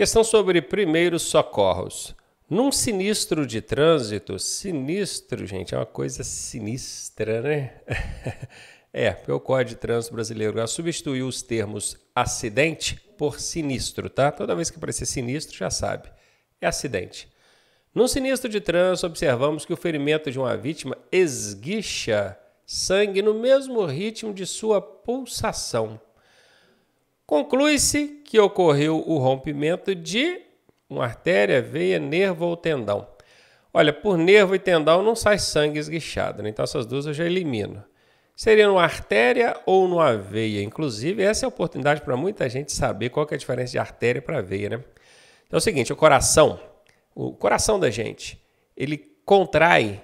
Questão sobre primeiros socorros. Num sinistro de trânsito, sinistro, gente, é uma coisa sinistra, né? é, porque o Código de Trânsito Brasileiro já substituiu os termos acidente por sinistro, tá? Toda vez que aparecer sinistro, já sabe, é acidente. Num sinistro de trânsito, observamos que o ferimento de uma vítima esguicha sangue no mesmo ritmo de sua pulsação Conclui-se que ocorreu o rompimento de uma artéria, veia, nervo ou tendão. Olha, por nervo e tendão não sai sangue esguichado, né? então essas duas eu já elimino. Seria numa artéria ou numa veia? Inclusive, essa é a oportunidade para muita gente saber qual é a diferença de artéria para veia, né? Então é o seguinte, o coração, o coração da gente, ele contrai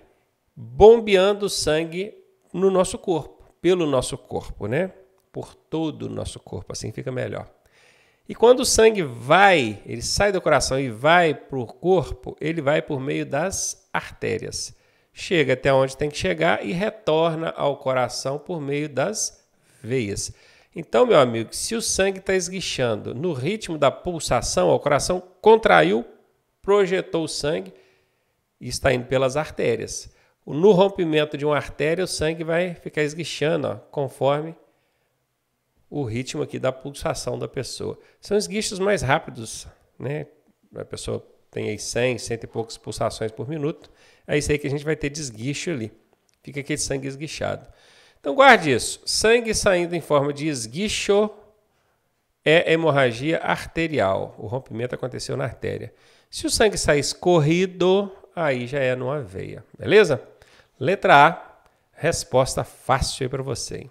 bombeando sangue no nosso corpo, pelo nosso corpo, né? por todo o nosso corpo, assim fica melhor. E quando o sangue vai, ele sai do coração e vai para o corpo, ele vai por meio das artérias. Chega até onde tem que chegar e retorna ao coração por meio das veias. Então, meu amigo, se o sangue está esguichando no ritmo da pulsação, o coração contraiu, projetou o sangue e está indo pelas artérias. No rompimento de uma artéria, o sangue vai ficar esguichando ó, conforme o ritmo aqui da pulsação da pessoa. São esguichos mais rápidos, né? A pessoa tem aí 100, 100 e poucas pulsações por minuto. É isso aí que a gente vai ter desguicho ali. Fica aquele sangue esguichado. Então guarde isso. Sangue saindo em forma de esguicho é hemorragia arterial. O rompimento aconteceu na artéria. Se o sangue sair escorrido, aí já é numa veia, beleza? Letra A, resposta fácil aí para você. Hein?